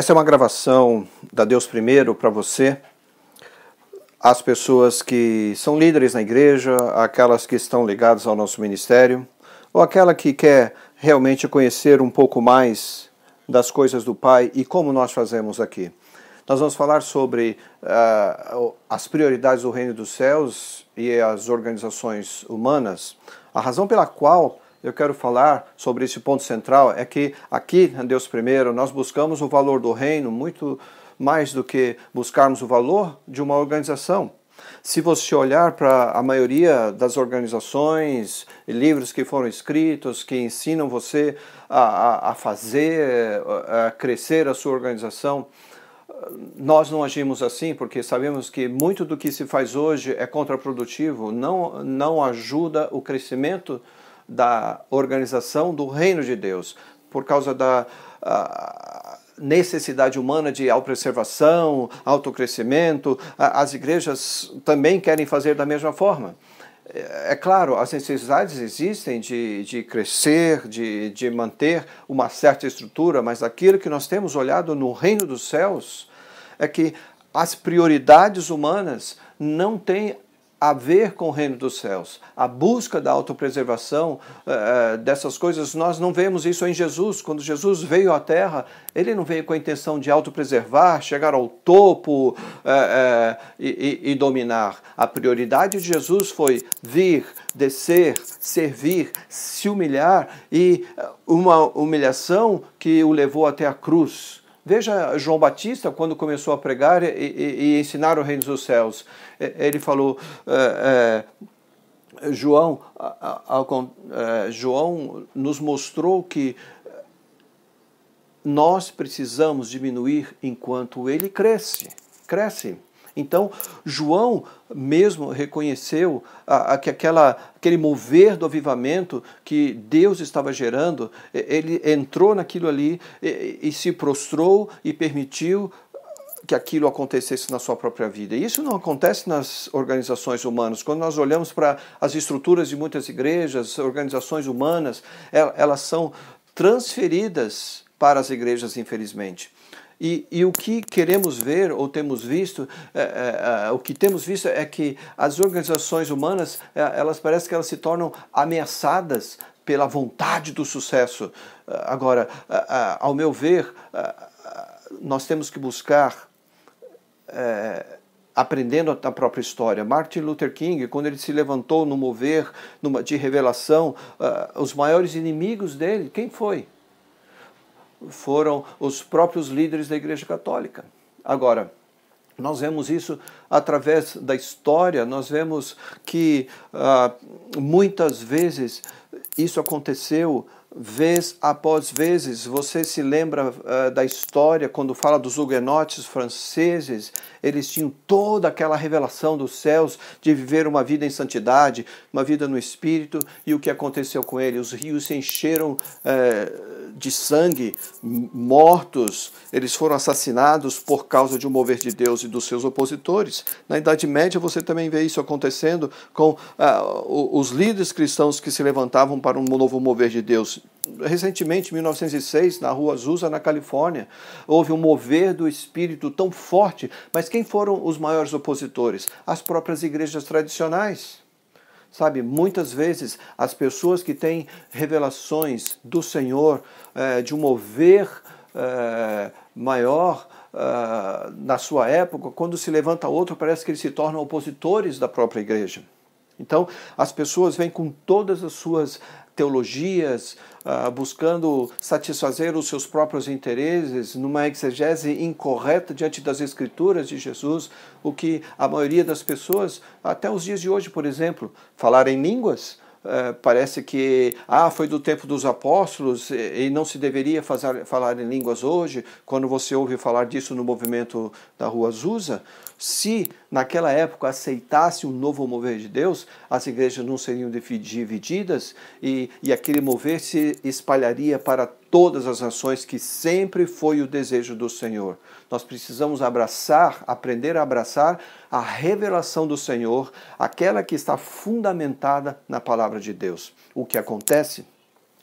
Essa é uma gravação da Deus Primeiro para você, as pessoas que são líderes na igreja, aquelas que estão ligadas ao nosso ministério, ou aquela que quer realmente conhecer um pouco mais das coisas do Pai e como nós fazemos aqui. Nós vamos falar sobre uh, as prioridades do Reino dos Céus e as organizações humanas, a razão pela qual eu quero falar sobre esse ponto central é que aqui, Deus primeiro, nós buscamos o valor do reino muito mais do que buscarmos o valor de uma organização. Se você olhar para a maioria das organizações, livros que foram escritos, que ensinam você a, a, fazer, a crescer a sua organização, nós não agimos assim porque sabemos que muito do que se faz hoje é contraprodutivo, não, não ajuda o crescimento da organização do reino de Deus, por causa da necessidade humana de autopreservação, autocrescimento, as igrejas também querem fazer da mesma forma. É, é claro, as necessidades existem de, de crescer, de, de manter uma certa estrutura, mas aquilo que nós temos olhado no reino dos céus é que as prioridades humanas não têm a ver com o reino dos céus, a busca da autopreservação eh, eh, dessas coisas, nós não vemos isso em Jesus. Quando Jesus veio à Terra, ele não veio com a intenção de autopreservar, chegar ao topo eh, e, e, e dominar. A prioridade de Jesus foi vir, descer, servir, se humilhar e uma humilhação que o levou até a cruz. Veja João Batista quando começou a pregar e, e, e ensinar o reino dos céus. É, é, ele falou. É, é, João, é, João nos mostrou que nós precisamos diminuir enquanto ele cresce. Cresce. Então, João mesmo reconheceu a, a, que aquela, aquele mover do avivamento que Deus estava gerando, ele entrou naquilo ali e, e se prostrou e permitiu que aquilo acontecesse na sua própria vida. E isso não acontece nas organizações humanas. Quando nós olhamos para as estruturas de muitas igrejas, organizações humanas, elas são transferidas para as igrejas, infelizmente. E, e, o que queremos ver ou temos visto, é, é, é o que temos visto é que as organizações humanas, é, elas parecem que elas se tornam ameaçadas pela vontade do sucesso. Agora, ao meu ver, nós temos que buscar é, aprendendo a própria história. Martin Luther King, quando ele se levantou no mover numa, de revelação, uh, os maiores inimigos dele, quem foi? Foram os próprios líderes da Igreja Católica. Agora, nós vemos isso através da história, nós vemos que uh, muitas vezes isso aconteceu vez após vezes, você se lembra uh, da história quando fala dos huguenotes franceses, eles tinham toda aquela revelação dos céus de viver uma vida em santidade, uma vida no espírito, e o que aconteceu com eles? Os rios se encheram uh, de sangue, mortos, eles foram assassinados por causa de um mover de Deus e dos seus opositores. Na Idade Média você também vê isso acontecendo com ah, os líderes cristãos que se levantavam para um novo mover de Deus. Recentemente, em 1906, na rua Azusa, na Califórnia, houve um mover do espírito tão forte, mas quem foram os maiores opositores? As próprias igrejas tradicionais. Sabe, muitas vezes as pessoas que têm revelações do Senhor, é, de um mover é, maior é, na sua época, quando se levanta outro, parece que eles se tornam opositores da própria igreja. Então, as pessoas vêm com todas as suas teologias, ah, buscando satisfazer os seus próprios interesses, numa exegese incorreta diante das Escrituras de Jesus, o que a maioria das pessoas, até os dias de hoje, por exemplo, falar em línguas. Eh, parece que ah, foi do tempo dos apóstolos e, e não se deveria fazer, falar em línguas hoje, quando você ouve falar disso no movimento da Rua Azusa. Se naquela época aceitasse o um novo mover de Deus, as igrejas não seriam divididas e, e aquele mover se espalharia para todas as nações, que sempre foi o desejo do Senhor. Nós precisamos abraçar, aprender a abraçar a revelação do Senhor, aquela que está fundamentada na palavra de Deus. O que acontece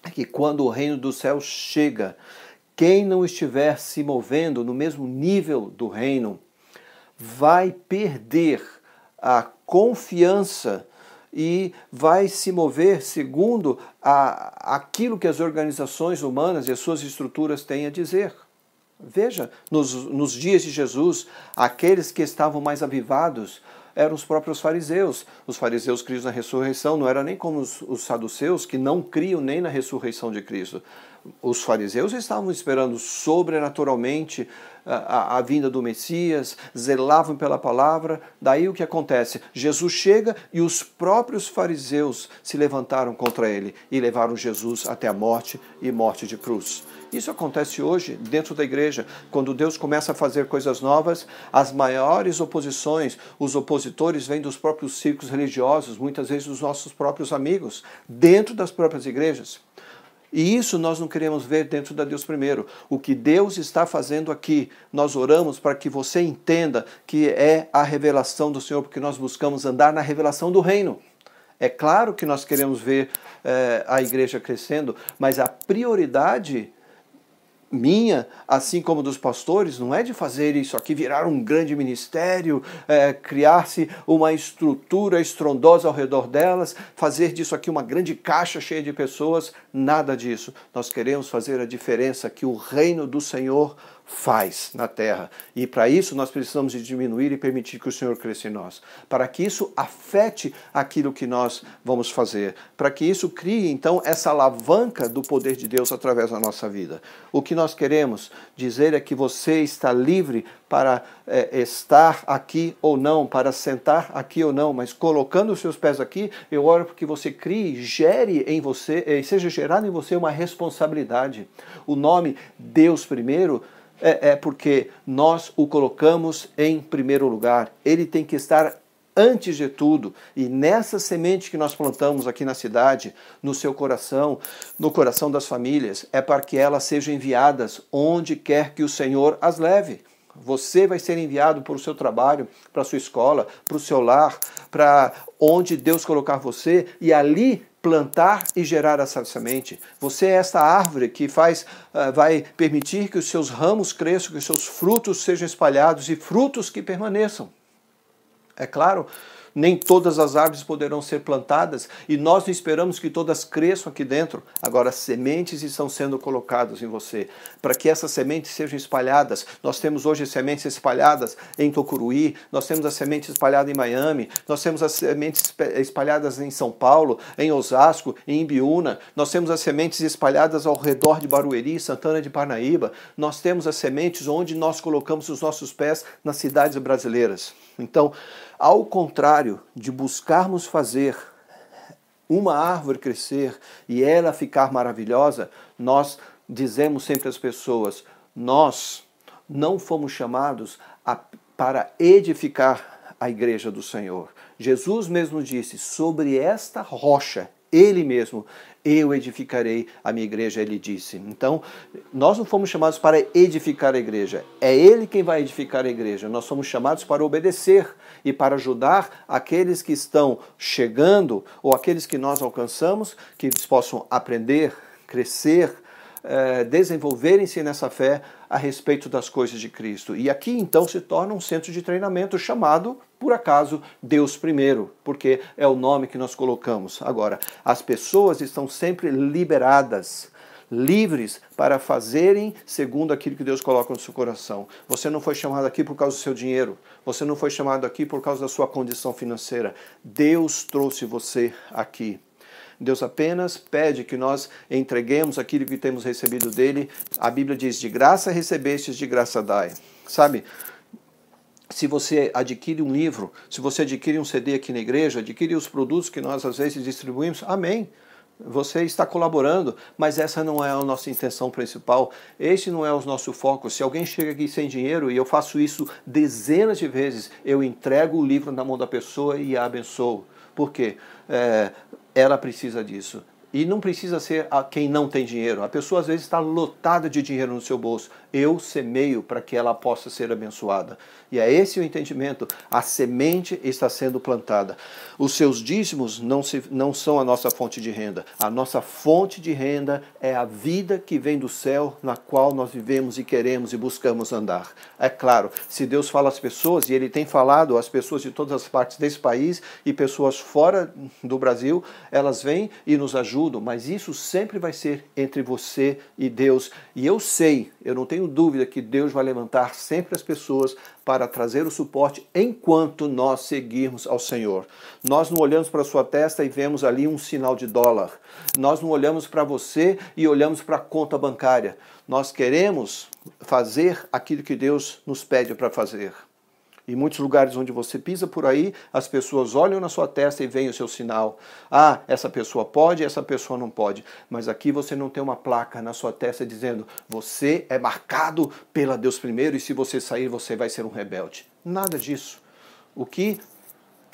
é que quando o reino dos céus chega, quem não estiver se movendo no mesmo nível do reino, vai perder a confiança e vai se mover segundo a, aquilo que as organizações humanas e as suas estruturas têm a dizer. Veja, nos, nos dias de Jesus, aqueles que estavam mais avivados eram os próprios fariseus. Os fariseus criam na ressurreição, não era nem como os, os saduceus, que não criam nem na ressurreição de Cristo. Os fariseus estavam esperando sobrenaturalmente a, a, vinda do Messias, zelavam pela palavra. Daí o que acontece? Jesus chega e os próprios fariseus se levantaram contra ele e levaram Jesus até a morte e morte de cruz. Isso acontece hoje dentro da igreja. Quando Deus começa a fazer coisas novas, as maiores oposições, os opositores vêm dos próprios círculos religiosos, muitas vezes dos nossos próprios amigos, dentro das próprias igrejas. E isso nós não queremos ver dentro da Deus Primeiro. O que Deus está fazendo aqui, nós oramos para que você entenda que é a revelação do Senhor, porque nós buscamos andar na revelação do Reino. É claro que nós queremos ver é, a igreja crescendo, mas a prioridade minha, assim como dos pastores, não é de fazer isso aqui virar um grande ministério, é, criar-se uma estrutura estrondosa ao redor delas, fazer disso aqui uma grande caixa cheia de pessoas, nada disso. Nós queremos fazer a diferença que o reino do Senhor faz na terra. E para isso nós precisamos de diminuir e permitir que o Senhor cresça em nós, para que isso afete aquilo que nós vamos fazer, para que isso crie então essa alavanca do poder de Deus através da nossa vida. O que nós queremos dizer é que você está livre para é, estar aqui ou não, para sentar aqui ou não, mas colocando os seus pés aqui, eu oro porque você crie, gere em você, eh, seja gerado em você uma responsabilidade. O nome Deus primeiro é, é porque nós o colocamos em primeiro lugar. Ele tem que estar antes de tudo, e nessa semente que nós plantamos aqui na cidade, no seu coração, no coração das famílias, é para que elas sejam enviadas onde quer que o Senhor as leve. Você vai ser enviado para o seu trabalho, para a sua escola, para o seu lar, para onde Deus colocar você, e ali plantar e gerar essa semente. Você é esta árvore que faz, ah, vai permitir que os seus ramos cresçam, que os seus frutos sejam espalhados e frutos que permaneçam. É claro nem todas as árvores poderão ser plantadas, e nós não esperamos que todas cresçam aqui dentro. Agora, sementes estão sendo colocadas em você, para que essas sementes sejam espalhadas. Nós temos hoje sementes espalhadas em Tocuruí, nós temos as sementes espalhadas em Miami, nós temos as sementes espalhadas em São Paulo, em Osasco, em Ibiúna, nós temos as sementes espalhadas ao redor de Barueri, Santana de Parnaíba, nós temos as sementes onde nós colocamos os nossos pés nas cidades brasileiras. Então, ao contrário de buscarmos fazer uma árvore crescer e ela ficar maravilhosa, nós dizemos sempre às pessoas: nós não fomos chamados a, para edificar a igreja do Senhor. Jesus mesmo disse: sobre esta rocha ele mesmo, eu edificarei a minha igreja, ele disse. Então, nós não fomos chamados para edificar a igreja, é ele quem vai edificar a igreja. Nós somos chamados para obedecer e para ajudar aqueles que estão chegando ou aqueles que nós alcançamos, que eles possam aprender, crescer, eh, desenvolverem-se nessa fé a respeito das coisas de Cristo. E aqui então se torna um centro de treinamento chamado por acaso, Deus primeiro, porque é o nome que nós colocamos. Agora, as pessoas estão sempre liberadas livres para fazerem segundo aquilo que Deus coloca no seu coração. Você não foi chamado aqui por causa do seu dinheiro, você não foi chamado aqui por causa da sua condição financeira. Deus trouxe você aqui. Deus apenas pede que nós entreguemos aquilo que temos recebido dele. A Bíblia diz: de graça recebestes, de graça dai. Sabe? se você adquire um livro, se você adquire um CD aqui na igreja, adquire os produtos que nós às vezes distribuímos, amém. Você está colaborando, mas essa não é a nossa intenção principal, esse não é o nosso foco. Se alguém chega aqui sem dinheiro, e eu faço isso dezenas de vezes, eu entrego o livro na mão da pessoa e a abençoo. Por quê? É, ela precisa disso. E não precisa ser a quem não tem dinheiro. A pessoa às vezes está lotada de dinheiro no seu bolso. Eu semeio para que ela possa ser abençoada. E é esse o entendimento. A semente está sendo plantada. Os seus dízimos não, se, não são a nossa fonte de renda. A nossa fonte de renda é a vida que vem do céu, na qual nós vivemos e queremos e buscamos andar. É claro, se Deus fala às pessoas, e Ele tem falado às pessoas de todas as partes desse país e pessoas fora do Brasil, elas vêm e nos ajudam ajudam, mas isso sempre vai ser entre você e Deus. E eu sei, eu não tenho dúvida que Deus vai levantar sempre as pessoas para trazer o suporte enquanto nós seguirmos ao Senhor. Nós não olhamos para a sua testa e vemos ali um sinal de dólar. Nós não olhamos para você e olhamos para a conta bancária. Nós queremos fazer aquilo que Deus nos pede para fazer. Em muitos lugares onde você pisa por aí, as pessoas olham na sua testa e veem o seu sinal. Ah, essa pessoa pode, essa pessoa não pode. Mas aqui você não tem uma placa na sua testa dizendo você é marcado pela Deus primeiro e se você sair você vai ser um rebelde. Nada disso. O que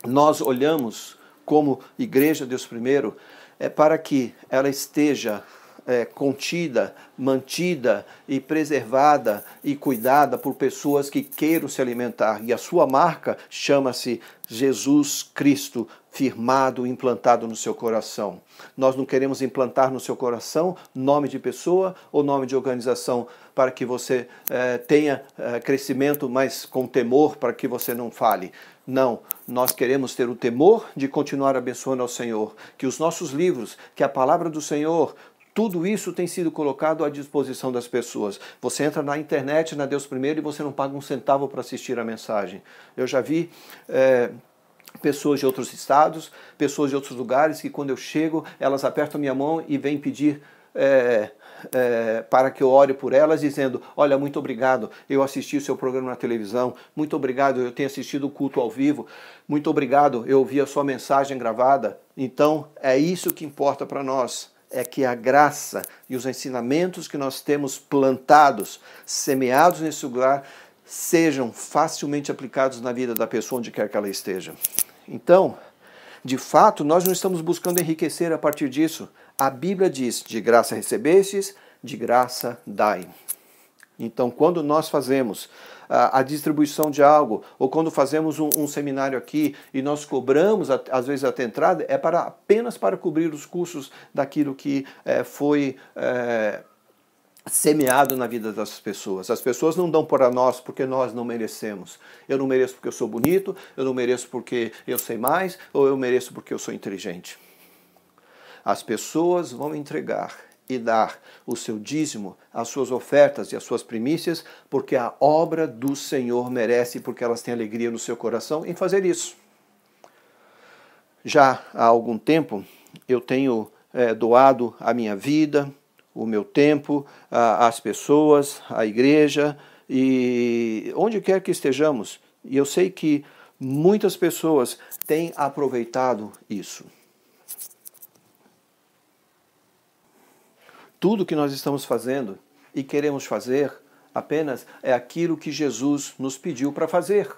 nós olhamos como Igreja Deus primeiro é para que ela esteja é, contida, mantida e preservada e cuidada por pessoas que queiram se alimentar. E a sua marca chama-se Jesus Cristo, firmado, implantado no seu coração. Nós não queremos implantar no seu coração nome de pessoa ou nome de organização para que você é, tenha é, crescimento, mas com temor para que você não fale. Não, nós queremos ter o temor de continuar abençoando ao Senhor. Que os nossos livros, que a palavra do Senhor tudo isso tem sido colocado à disposição das pessoas. Você entra na internet, na Deus Primeiro, e você não paga um centavo para assistir a mensagem. Eu já vi. É pessoas de outros estados, pessoas de outros lugares que quando eu chego elas apertam minha mão e vêm pedir é, é, para que eu ore por elas, dizendo: Olha, muito obrigado, eu assisti o seu programa na televisão, muito obrigado, eu tenho assistido o culto ao vivo, muito obrigado, eu ouvi a sua mensagem gravada. Então é isso que importa para nós é que a graça e os ensinamentos que nós temos plantados, semeados nesse lugar, sejam facilmente aplicados na vida da pessoa onde quer que ela esteja. Então, de fato, nós não estamos buscando enriquecer a partir disso. A Bíblia diz: de graça recebestes, de graça dai. Então, quando nós fazemos a, a distribuição de algo, ou quando fazemos um, um seminário aqui e nós cobramos, a, às vezes, até entrada, é para, apenas para cobrir os custos daquilo que é, foi. É, semeado na vida das pessoas. As pessoas não dão para nós porque nós não merecemos. Eu não mereço porque eu sou bonito, eu não mereço porque eu sei mais, ou eu mereço porque eu sou inteligente. As pessoas vão entregar e dar o seu dízimo, as suas ofertas e as suas primícias, porque a obra do Senhor merece, porque elas têm alegria no seu coração em fazer isso. Já há algum tempo eu tenho é, doado a minha vida, o meu tempo, a, as pessoas, a igreja e onde quer que estejamos. E eu sei que muitas pessoas têm aproveitado isso. Tudo que nós estamos fazendo e queremos fazer apenas é aquilo que Jesus nos pediu para fazer.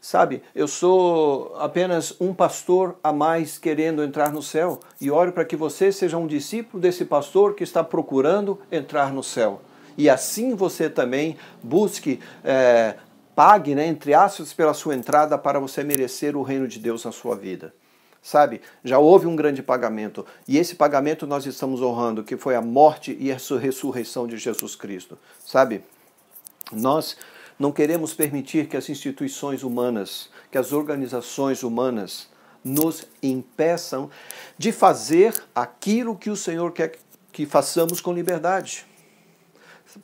Sabe, eu sou apenas um pastor a mais querendo entrar no céu e oro para que você seja um discípulo desse pastor que está procurando entrar no céu. E assim você também busque, é, pague, né, entre aspas, pela sua entrada para você merecer o reino de Deus na sua vida sabe? Já houve um grande pagamento e esse pagamento nós estamos honrando, que foi a morte e a ressurreição de Jesus Cristo, sabe? Nós não queremos permitir que as instituições humanas, que as organizações humanas nos impeçam de fazer aquilo que o Senhor quer que façamos com liberdade.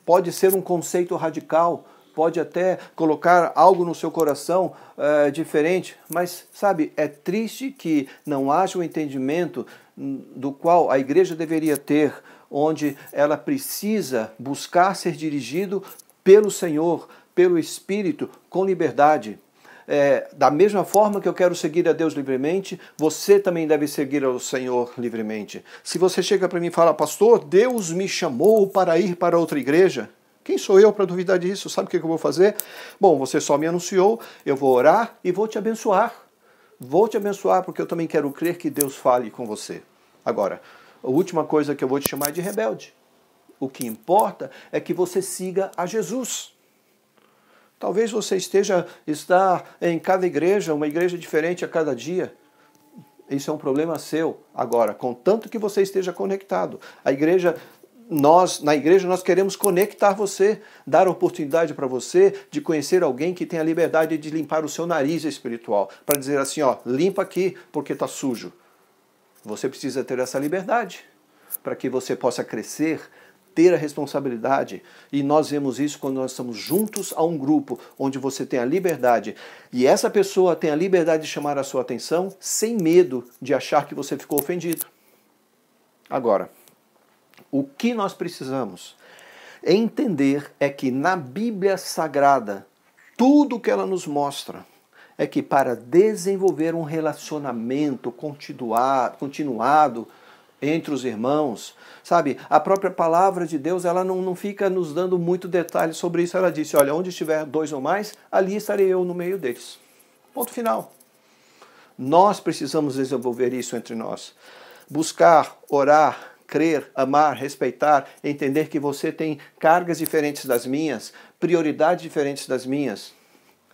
Pode ser um conceito radical, pode até colocar algo no seu coração é, diferente, mas sabe, é triste que não haja o um entendimento hum, do qual a igreja deveria ter, onde ela precisa buscar ser dirigido pelo Senhor, pelo Espírito, com liberdade. É, da mesma forma que eu quero seguir a Deus livremente, você também deve seguir ao Senhor livremente. Se você chega para mim e fala, pastor, Deus me chamou para ir para outra igreja, quem sou eu para duvidar disso? Sabe o que eu vou fazer? Bom, você só me anunciou, eu vou orar e vou te abençoar. Vou te abençoar porque eu também quero crer que Deus fale com você. Agora, a última coisa que eu vou te chamar de rebelde. O que importa é que você siga a Jesus. Talvez você esteja está em cada igreja, uma igreja diferente a cada dia. Isso é um problema seu. Agora, contanto que você esteja conectado, a igreja nós, na igreja, nós queremos conectar você, dar oportunidade para você de conhecer alguém que tem a liberdade de limpar o seu nariz espiritual, para dizer assim, ó, limpa aqui porque está sujo. Você precisa ter essa liberdade para que você possa crescer, ter a responsabilidade. E nós vemos isso quando nós estamos juntos a um grupo onde você tem a liberdade. E essa pessoa tem a liberdade de chamar a sua atenção sem medo de achar que você ficou ofendido. Agora, o que nós precisamos entender é que na Bíblia Sagrada, tudo que ela nos mostra é que para desenvolver um relacionamento continuado, continuado entre os irmãos, sabe? A própria palavra de Deus, ela não, não fica nos dando muito detalhes sobre isso. Ela disse: Olha, onde estiver dois ou mais, ali estarei eu no meio deles. Ponto final. Nós precisamos desenvolver isso entre nós. Buscar, orar, crer, amar, respeitar, entender que você tem cargas diferentes das minhas, prioridades diferentes das minhas.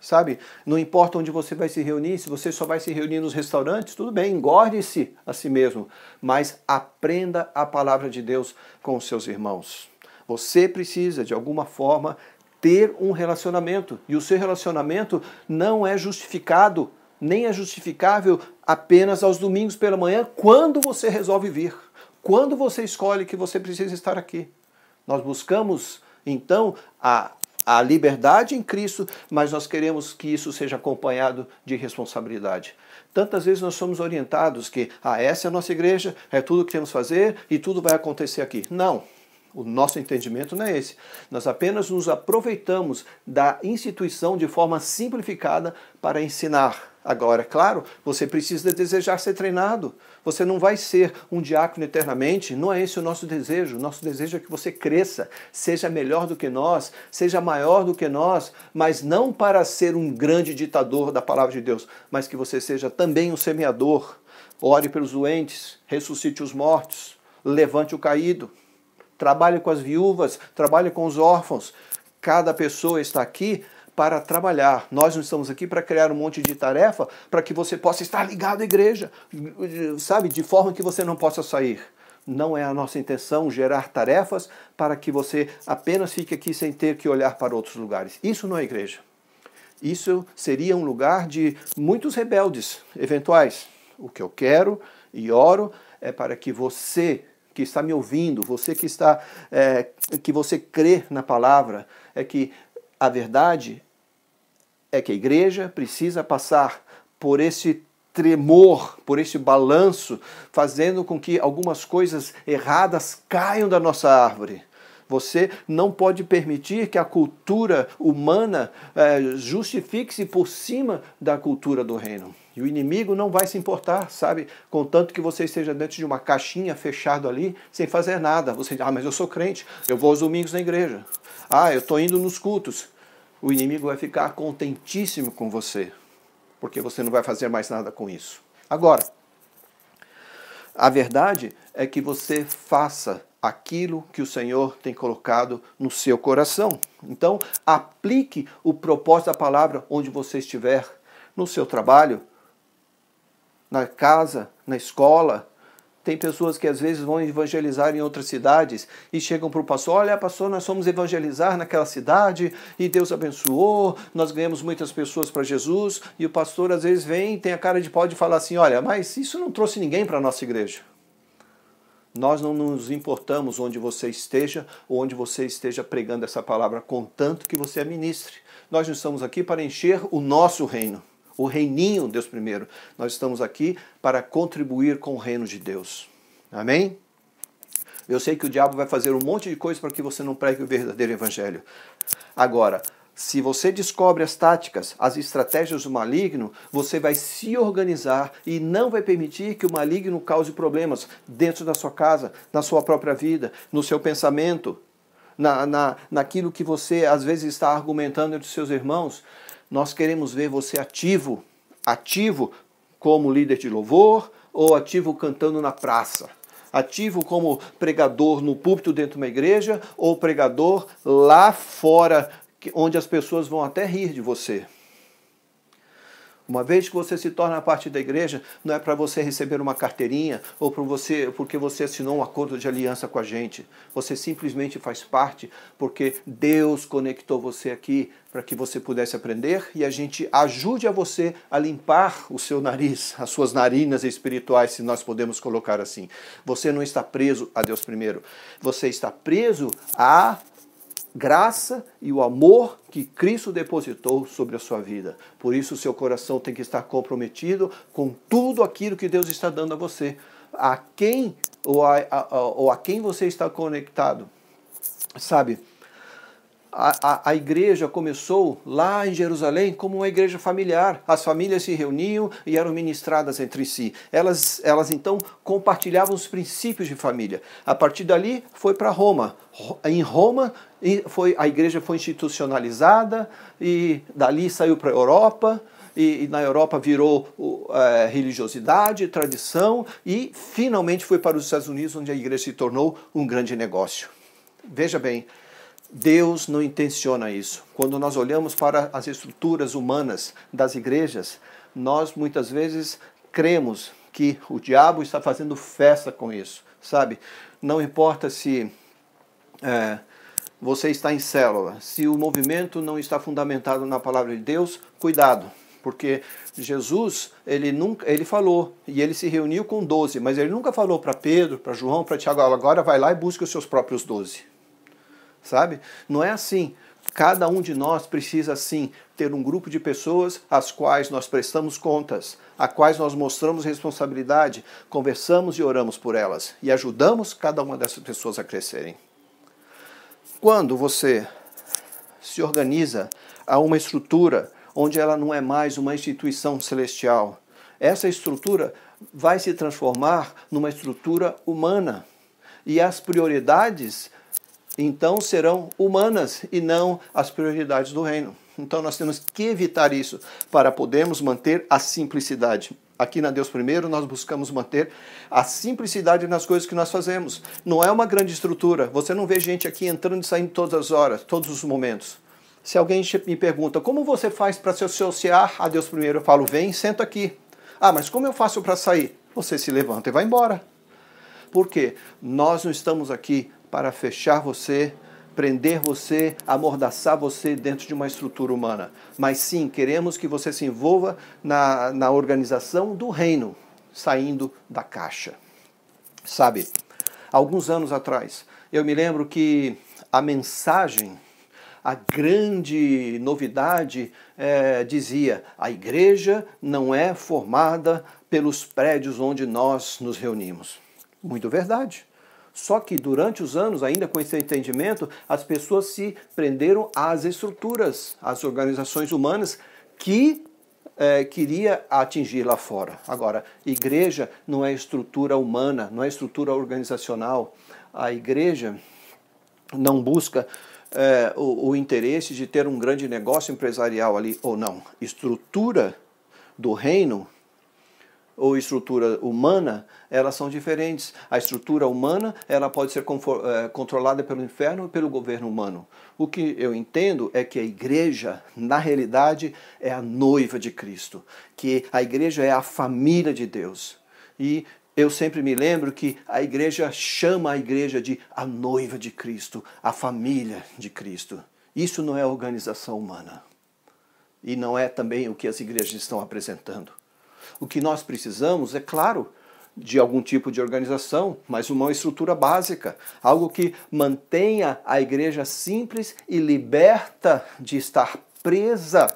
Sabe? Não importa onde você vai se reunir, se você só vai se reunir nos restaurantes, tudo bem, engorde-se a si mesmo, mas aprenda a palavra de Deus com os seus irmãos. Você precisa, de alguma forma, ter um relacionamento. E o seu relacionamento não é justificado, nem é justificável apenas aos domingos pela manhã, quando você resolve vir quando você escolhe que você precisa estar aqui. Nós buscamos, então, a, a liberdade em Cristo, mas nós queremos que isso seja acompanhado de responsabilidade. Tantas vezes nós somos orientados que ah, essa é a nossa igreja, é tudo que temos que fazer e tudo vai acontecer aqui. Não, o nosso entendimento não é esse. Nós apenas nos aproveitamos da instituição de forma simplificada para ensinar Agora, claro, você precisa desejar ser treinado. Você não vai ser um diácono eternamente, não é esse o nosso desejo. Nosso desejo é que você cresça, seja melhor do que nós, seja maior do que nós, mas não para ser um grande ditador da palavra de Deus, mas que você seja também um semeador. Ore pelos doentes, ressuscite os mortos, levante o caído, trabalhe com as viúvas, trabalhe com os órfãos. Cada pessoa está aqui para trabalhar. Nós não estamos aqui para criar um monte de tarefa para que você possa estar ligado à igreja, sabe, de forma que você não possa sair. Não é a nossa intenção gerar tarefas para que você apenas fique aqui sem ter que olhar para outros lugares. Isso não é igreja. Isso seria um lugar de muitos rebeldes eventuais. O que eu quero e oro é para que você que está me ouvindo, você que está é, que você crê na palavra, é que a verdade é que a igreja precisa passar por esse tremor, por esse balanço, fazendo com que algumas coisas erradas caiam da nossa árvore. Você não pode permitir que a cultura humana é, justifique-se por cima da cultura do reino. E o inimigo não vai se importar, sabe? Contanto que você esteja dentro de uma caixinha fechado ali, sem fazer nada. Você diz, ah, mas eu sou crente, eu vou aos domingos na igreja. Ah, eu estou indo nos cultos. O inimigo vai ficar contentíssimo com você, porque você não vai fazer mais nada com isso. Agora, a verdade é que você faça aquilo que o Senhor tem colocado no seu coração. Então, aplique o propósito da palavra onde você estiver, no seu trabalho, na casa, na escola. Tem pessoas que às vezes vão evangelizar em outras cidades e chegam para o pastor: olha, pastor, nós fomos evangelizar naquela cidade e Deus abençoou, nós ganhamos muitas pessoas para Jesus. E o pastor às vezes vem, tem a cara de de falar assim: olha, mas isso não trouxe ninguém para a nossa igreja. Nós não nos importamos onde você esteja ou onde você esteja pregando essa palavra, contanto que você a ministre. Nós não estamos aqui para encher o nosso reino o reininho Deus primeiro. Nós estamos aqui para contribuir com o reino de Deus. Amém? Eu sei que o diabo vai fazer um monte de coisa para que você não pregue o verdadeiro evangelho. Agora, se você descobre as táticas, as estratégias do maligno, você vai se organizar e não vai permitir que o maligno cause problemas dentro da sua casa, na sua própria vida, no seu pensamento, na, na, naquilo que você às vezes está argumentando entre seus irmãos. Nós queremos ver você ativo, ativo como líder de louvor ou ativo cantando na praça. Ativo como pregador no púlpito dentro de uma igreja ou pregador lá fora, onde as pessoas vão até rir de você. Uma vez que você se torna parte da igreja, não é para você receber uma carteirinha ou para você, porque você assinou um acordo de aliança com a gente. Você simplesmente faz parte porque Deus conectou você aqui para que você pudesse aprender e a gente ajude a você a limpar o seu nariz, as suas narinas espirituais, se nós podemos colocar assim. Você não está preso a Deus primeiro. Você está preso a graça e o amor que Cristo depositou sobre a sua vida. Por isso, seu coração tem que estar comprometido com tudo aquilo que Deus está dando a você. A quem ou a, a, ou a quem você está conectado. Sabe, a, a, igreja começou lá em Jerusalém como uma igreja familiar. As famílias se reuniam e eram ministradas entre si. Elas, elas então compartilhavam os princípios de família. A partir dali foi para Roma. Em Roma foi, a igreja foi institucionalizada e dali saiu para a Europa. E, e, na Europa virou uh, religiosidade, tradição e finalmente foi para os Estados Unidos, onde a igreja se tornou um grande negócio. Veja bem, Deus não intenciona isso. Quando nós olhamos para as estruturas humanas das igrejas, nós muitas vezes cremos que o diabo está fazendo festa com isso, sabe? Não importa se é, você está em célula, se o movimento não está fundamentado na palavra de Deus, cuidado, porque Jesus ele nunca ele falou e ele se reuniu com doze, mas ele nunca falou para Pedro, para João, para Tiago, agora vai lá e busca os seus próprios doze sabe? Não é assim. Cada um de nós precisa sim ter um grupo de pessoas às quais nós prestamos contas, a quais nós mostramos responsabilidade, conversamos e oramos por elas e ajudamos cada uma dessas pessoas a crescerem. Quando você se organiza a uma estrutura onde ela não é mais uma instituição celestial, essa estrutura vai se transformar numa estrutura humana e as prioridades então serão humanas e não as prioridades do reino. Então nós temos que evitar isso para podermos manter a simplicidade. Aqui na Deus Primeiro, nós buscamos manter a simplicidade nas coisas que nós fazemos. Não é uma grande estrutura. Você não vê gente aqui entrando e saindo todas as horas, todos os momentos. Se alguém me pergunta como você faz para se associar a Deus Primeiro, eu falo: vem, senta aqui. Ah, mas como eu faço para sair? Você se levanta e vai embora. Por quê? Nós não estamos aqui para fechar você, prender você, amordaçar você dentro de uma estrutura humana. Mas sim, queremos que você se envolva na, na organização do reino, saindo da caixa. Sabe, alguns anos atrás, eu me lembro que a mensagem, a grande novidade é, dizia: a igreja não é formada pelos prédios onde nós nos reunimos. Muito verdade. Só que durante os anos, ainda com esse entendimento, as pessoas se prenderam às estruturas, às organizações humanas que é, queria atingir lá fora. Agora, igreja não é estrutura humana, não é estrutura organizacional. A igreja não busca é, o, o interesse de ter um grande negócio empresarial ali ou não. Estrutura do reino ou estrutura humana, elas são diferentes. A estrutura humana ela pode ser eh, controlada pelo inferno e pelo governo humano. O que eu entendo é que a igreja, na realidade, é a noiva de Cristo, que a igreja é a família de Deus. E eu sempre me lembro que a igreja chama a igreja de a noiva de Cristo, a família de Cristo. Isso não é organização humana. E não é também o que as igrejas estão apresentando. O que nós precisamos, é claro, de algum tipo de organização, mas uma estrutura básica, algo que mantenha a igreja simples e liberta de estar presa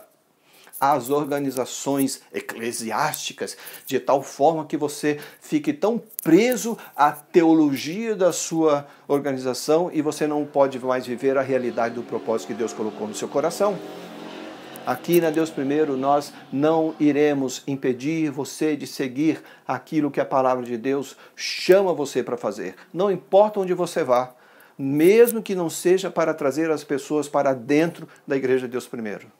às organizações eclesiásticas, de tal forma que você fique tão preso à teologia da sua organização e você não pode mais viver a realidade do propósito que Deus colocou no seu coração. Aqui na né, Deus Primeiro, nós não iremos impedir você de seguir aquilo que a palavra de Deus chama você para fazer. Não importa onde você vá, mesmo que não seja para trazer as pessoas para dentro da Igreja Deus Primeiro.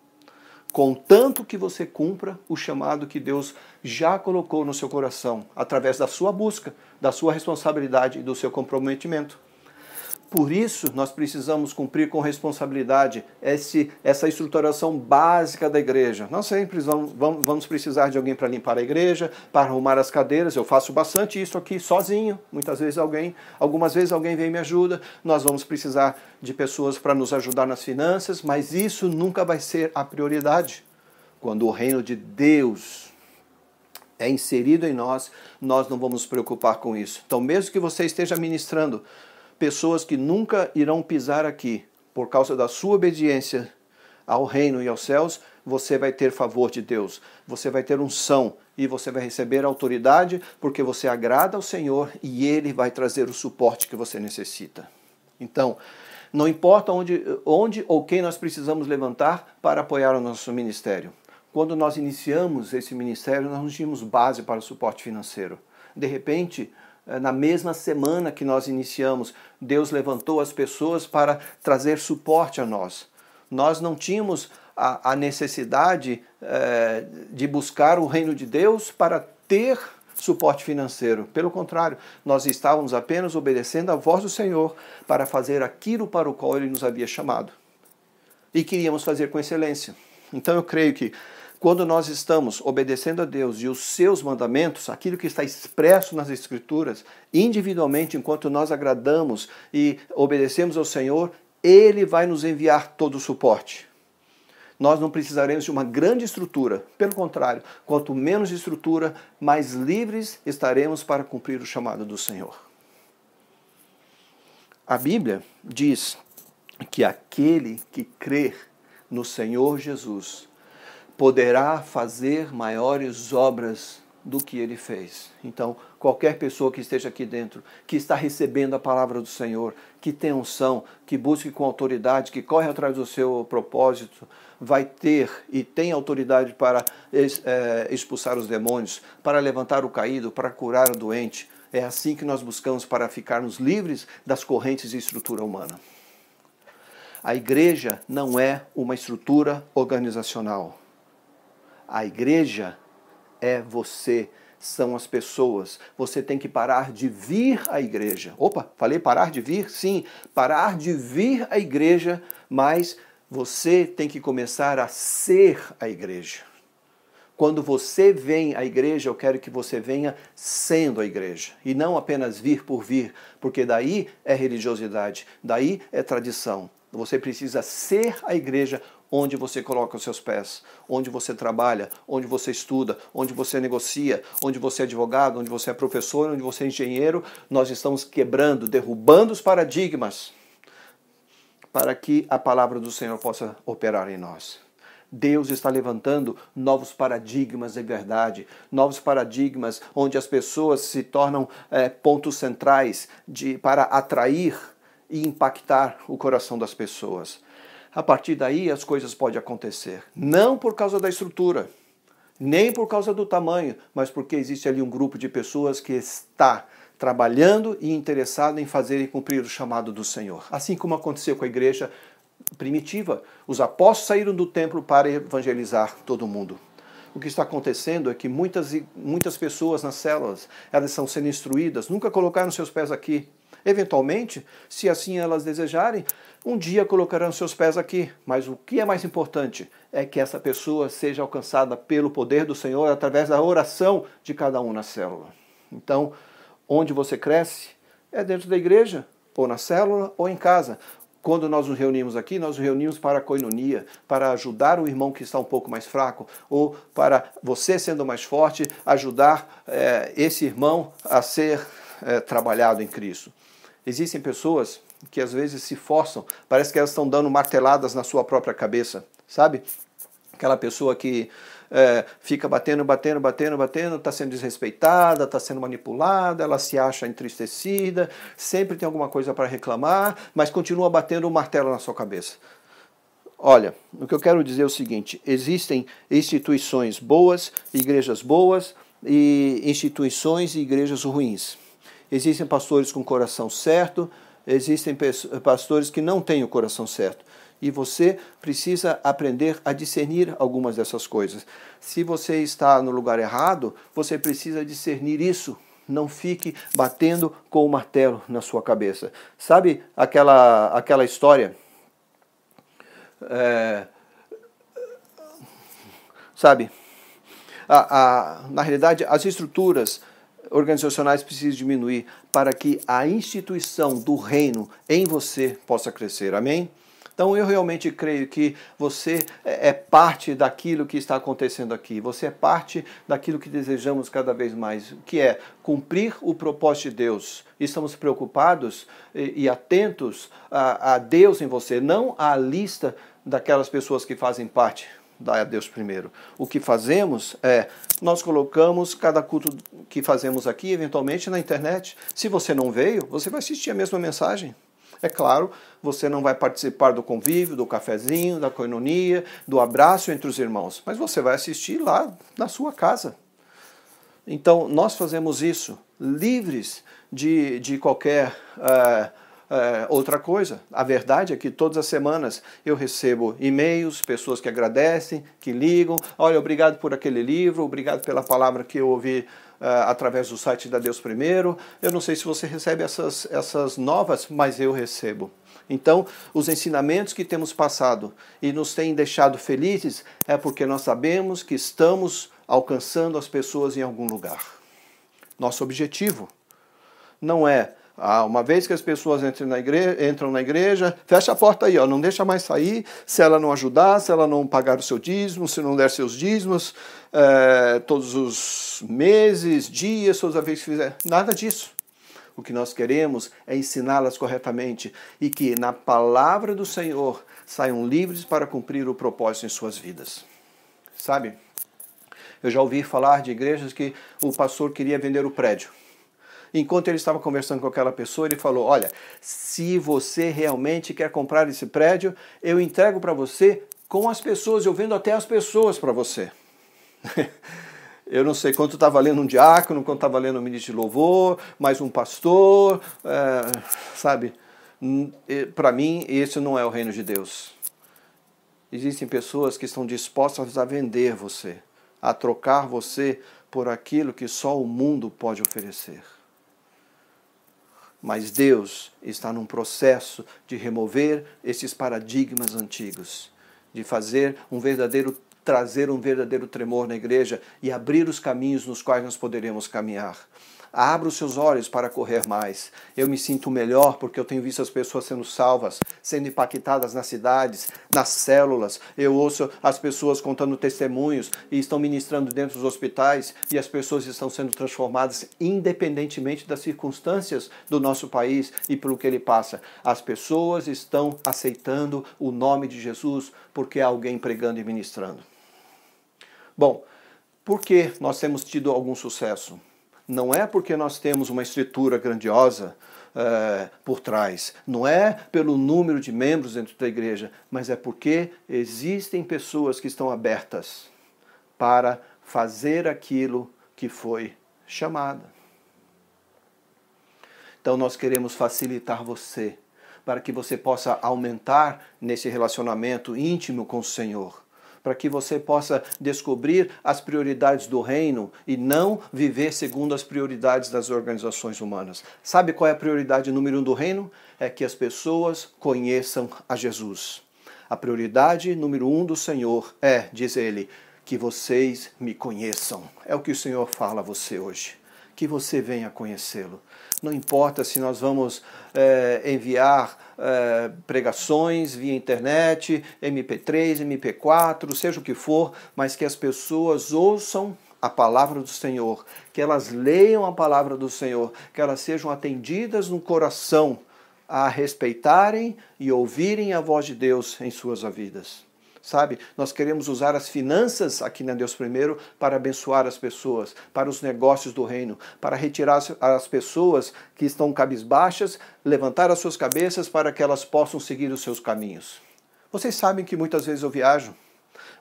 Contanto que você cumpra o chamado que Deus já colocou no seu coração, através da sua busca, da sua responsabilidade e do seu comprometimento. Por isso, nós precisamos cumprir com responsabilidade esse, essa estruturação básica da igreja. Nós sempre vamos, vamos, vamos precisar de alguém para limpar a igreja, para arrumar as cadeiras. Eu faço bastante isso aqui sozinho. Muitas vezes alguém, algumas vezes alguém vem e me ajuda. Nós vamos precisar de pessoas para nos ajudar nas finanças, mas isso nunca vai ser a prioridade. Quando o reino de Deus é inserido em nós, nós não vamos nos preocupar com isso. Então, mesmo que você esteja ministrando, pessoas que nunca irão pisar aqui, por causa da sua obediência ao reino e aos céus, você vai ter favor de Deus, você vai ter unção e você vai receber autoridade, porque você agrada ao Senhor e ele vai trazer o suporte que você necessita. Então, não importa onde, onde ou quem nós precisamos levantar para apoiar o nosso ministério. Quando nós iniciamos esse ministério, nós não tínhamos base para o suporte financeiro. De repente, eh, na mesma semana que nós iniciamos, Deus levantou as pessoas para trazer suporte a nós. Nós não tínhamos a, a necessidade eh, de buscar o reino de Deus para ter suporte financeiro. Pelo contrário, nós estávamos apenas obedecendo à voz do Senhor para fazer aquilo para o qual Ele nos havia chamado. E queríamos fazer com excelência. Então eu creio que quando nós estamos obedecendo a Deus e os seus mandamentos, aquilo que está expresso nas Escrituras, individualmente, enquanto nós agradamos e obedecemos ao Senhor, Ele vai nos enviar todo o suporte. Nós não precisaremos de uma grande estrutura, pelo contrário, quanto menos estrutura, mais livres estaremos para cumprir o chamado do Senhor. A Bíblia diz que aquele que crer no Senhor Jesus poderá fazer maiores obras do que ele fez. Então, qualquer pessoa que esteja aqui dentro, que está recebendo a palavra do Senhor, que tem unção, que busque com autoridade, que corre atrás do seu propósito, vai ter e tem autoridade para é, expulsar os demônios, para levantar o caído, para curar o doente. É assim que nós buscamos para ficarmos livres das correntes de estrutura humana. A igreja não é uma estrutura organizacional a igreja é você, são as pessoas. Você tem que parar de vir à igreja. Opa, falei parar de vir? Sim, parar de vir à igreja, mas você tem que começar a ser a igreja. Quando você vem à igreja, eu quero que você venha sendo a igreja e não apenas vir por vir, porque daí é religiosidade, daí é tradição. Você precisa ser a igreja onde você coloca os seus pés, onde você trabalha, onde você estuda, onde você negocia, onde você é advogado, onde você é professor, onde você é engenheiro. Nós estamos quebrando, derrubando os paradigmas para que a palavra do Senhor possa operar em nós. Deus está levantando novos paradigmas de verdade, novos paradigmas onde as pessoas se tornam é, pontos centrais de, para atrair e impactar o coração das pessoas a partir daí as coisas podem acontecer. Não por causa da estrutura, nem por causa do tamanho, mas porque existe ali um grupo de pessoas que está trabalhando e interessado em fazer e cumprir o chamado do Senhor. Assim como aconteceu com a igreja primitiva, os apóstolos saíram do templo para evangelizar todo mundo. O que está acontecendo é que muitas, muitas pessoas nas células, elas estão sendo instruídas, nunca colocaram seus pés aqui, Eventualmente, se assim elas desejarem, um dia colocarão seus pés aqui. Mas o que é mais importante é que essa pessoa seja alcançada pelo poder do Senhor através da oração de cada um na célula. Então, onde você cresce é dentro da igreja, ou na célula, ou em casa quando nós nos reunimos aqui, nós nos reunimos para a coinonia, para ajudar o irmão que está um pouco mais fraco, ou para você sendo mais forte, ajudar é, esse irmão a ser é, trabalhado em Cristo. Existem pessoas que às vezes se forçam, parece que elas estão dando marteladas na sua própria cabeça, sabe? Aquela pessoa que é, fica batendo, batendo, batendo, batendo, está sendo desrespeitada, está sendo manipulada, ela se acha entristecida, sempre tem alguma coisa para reclamar, mas continua batendo o um martelo na sua cabeça. Olha, o que eu quero dizer é o seguinte: existem instituições boas, igrejas boas e instituições e igrejas ruins. Existem pastores com o coração certo, existem pastores que não têm o coração certo. E você precisa aprender a discernir algumas dessas coisas. Se você está no lugar errado, você precisa discernir isso. Não fique batendo com o martelo na sua cabeça. Sabe aquela, aquela história? É, sabe? A, a, na realidade, as estruturas organizacionais precisam diminuir para que a instituição do reino em você possa crescer. Amém? Então eu realmente creio que você é, é parte daquilo que está acontecendo aqui. Você é parte daquilo que desejamos cada vez mais, que é cumprir o propósito de Deus. Estamos preocupados e, atentos a, Deus em você, não à lista daquelas pessoas que fazem parte, dá a Deus primeiro. O que fazemos é, nós colocamos cada culto que fazemos aqui, eventualmente na internet. Se você não veio, você vai assistir a mesma mensagem. É claro, você não vai participar do convívio, do cafezinho, da coinonia, do abraço entre os irmãos, mas você vai assistir lá na sua casa. Então, nós fazemos isso livres de, de qualquer. Uh, é, outra coisa. A verdade é que todas as semanas eu recebo e-mails, pessoas que agradecem, que ligam. Olha, obrigado por aquele livro, obrigado pela palavra que eu ouvi é, através do site da Deus Primeiro. Eu não sei se você recebe essas, essas novas, mas eu recebo. Então, os ensinamentos que temos passado e nos têm deixado felizes é porque nós sabemos que estamos alcançando as pessoas em algum lugar. Nosso objetivo não é ah, uma vez que as pessoas entram na, igreja, entram na igreja, fecha a porta aí, ó, não deixa mais sair. Se ela não ajudar, se ela não pagar o seu dízimo, se não der seus dízimos, é, todos os meses, dias, todas as vezes que fizer, nada disso. O que nós queremos é ensiná-las corretamente e que na palavra do Senhor saiam livres para cumprir o propósito em suas vidas. Sabe? Eu já ouvi falar de igrejas que o pastor queria vender o prédio. Enquanto ele estava conversando com aquela pessoa, ele falou: Olha, se você realmente quer comprar esse prédio, eu entrego para você com as pessoas, eu vendo até as pessoas para você. Eu não sei quanto está valendo um diácono, quanto está valendo um ministro de louvor, mais um pastor, é, sabe? Para mim, esse não é o reino de Deus. Existem pessoas que estão dispostas a vender você, a trocar você por aquilo que só o mundo pode oferecer. Mas Deus está num processo de remover esses paradigmas antigos, de fazer um verdadeiro trazer um verdadeiro tremor na igreja e abrir os caminhos nos quais nós poderemos caminhar. Abra os seus olhos para correr mais. Eu me sinto melhor porque eu tenho visto as pessoas sendo salvas, sendo impactadas nas cidades, nas células. Eu ouço as pessoas contando testemunhos e estão ministrando dentro dos hospitais e as pessoas estão sendo transformadas independentemente das circunstâncias do nosso país e pelo que ele passa. As pessoas estão aceitando o nome de Jesus porque há alguém pregando e ministrando. Bom, por que nós temos tido algum sucesso? Não é porque nós temos uma estrutura grandiosa é, por trás, não é pelo número de membros dentro da igreja, mas é porque existem pessoas que estão abertas para fazer aquilo que foi chamada. Então nós queremos facilitar você para que você possa aumentar nesse relacionamento íntimo com o Senhor para que você possa descobrir as prioridades do reino e não viver segundo as prioridades das organizações humanas. Sabe qual é a prioridade número um do reino? É que as pessoas conheçam a Jesus. A prioridade número um do Senhor é, diz ele, que vocês me conheçam. É o que o Senhor fala a você hoje que você venha conhecê-lo. Não importa se nós vamos é, enviar é, pregações via internet, MP3, MP4, seja o que for, mas que as pessoas ouçam a palavra do Senhor, que elas leiam a palavra do Senhor, que elas sejam atendidas no coração a respeitarem e ouvirem a voz de Deus em suas vidas sabe? Nós queremos usar as finanças aqui na Deus Primeiro para abençoar as pessoas, para os negócios do reino, para retirar as pessoas que estão cabisbaixas, levantar as suas cabeças para que elas possam seguir os seus caminhos. Vocês sabem que muitas vezes eu viajo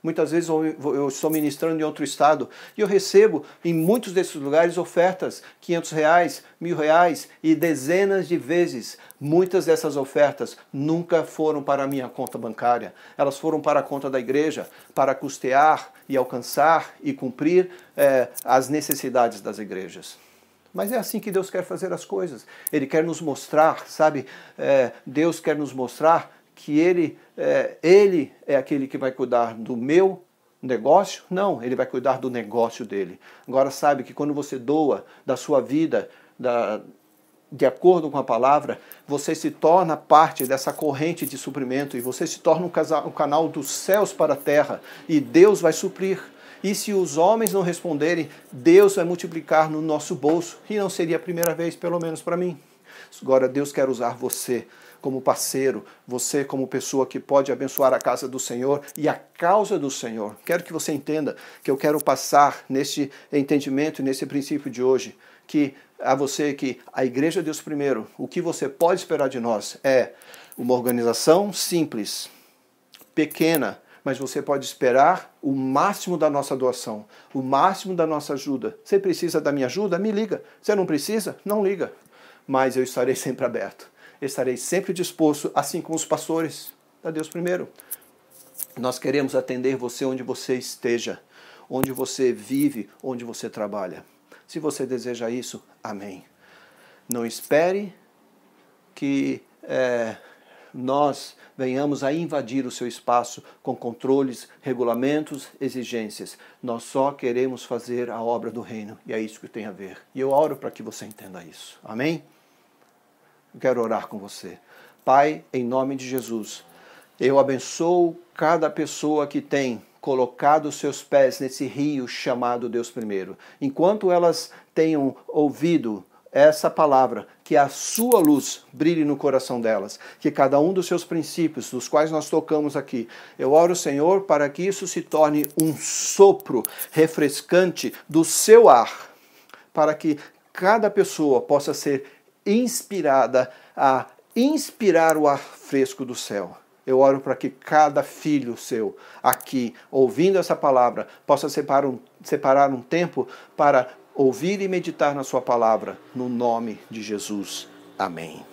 Muitas vezes eu estou ministrando em outro estado e eu recebo em muitos desses lugares ofertas, 500 reais, mil reais e dezenas de vezes. Muitas dessas ofertas nunca foram para a minha conta bancária. Elas foram para a conta da igreja, para custear e alcançar e cumprir é, as necessidades das igrejas. Mas é assim que Deus quer fazer as coisas. Ele quer nos mostrar, sabe? É, Deus quer nos mostrar que ele é, ele é aquele que vai cuidar do meu negócio? Não, ele vai cuidar do negócio dele. Agora sabe que quando você doa da sua vida, da, de acordo com a palavra, você se torna parte dessa corrente de suprimento e você se torna um, casal, um canal dos céus para a terra e Deus vai suprir. E se os homens não responderem, Deus vai multiplicar no nosso bolso. E não seria a primeira vez, pelo menos para mim. Agora Deus quer usar você como parceiro, você como pessoa que pode abençoar a casa do Senhor e a causa do Senhor. Quero que você entenda que eu quero passar nesse entendimento, nesse princípio de hoje, que a você que a Igreja Deus Primeiro, o que você pode esperar de nós é uma organização simples, pequena, mas você pode esperar o máximo da nossa doação, o máximo da nossa ajuda. Você precisa da minha ajuda? Me liga. Você não precisa? Não liga. Mas eu estarei sempre aberto estarei sempre disposto, assim como os pastores. A Deus primeiro. Nós queremos atender você onde você esteja, onde você vive, onde você trabalha. Se você deseja isso, amém. Não espere que é, nós venhamos a invadir o seu espaço com controles, regulamentos, exigências. Nós só queremos fazer a obra do reino e é isso que tem a ver. E eu oro para que você entenda isso. Amém? Eu quero orar com você. Pai, em nome de Jesus, eu abençoo cada pessoa que tem colocado seus pés nesse rio chamado Deus primeiro. Enquanto elas tenham ouvido essa palavra, que a sua luz brilhe no coração delas, que cada um dos seus princípios, dos quais nós tocamos aqui, eu oro, Senhor, para que isso se torne um sopro refrescante do seu ar, para que cada pessoa possa ser inspirada a inspirar o ar fresco do céu. Eu oro para que cada filho seu aqui, ouvindo essa palavra, possa separar um, separar um tempo para ouvir e meditar na sua palavra, no nome de Jesus. Amém.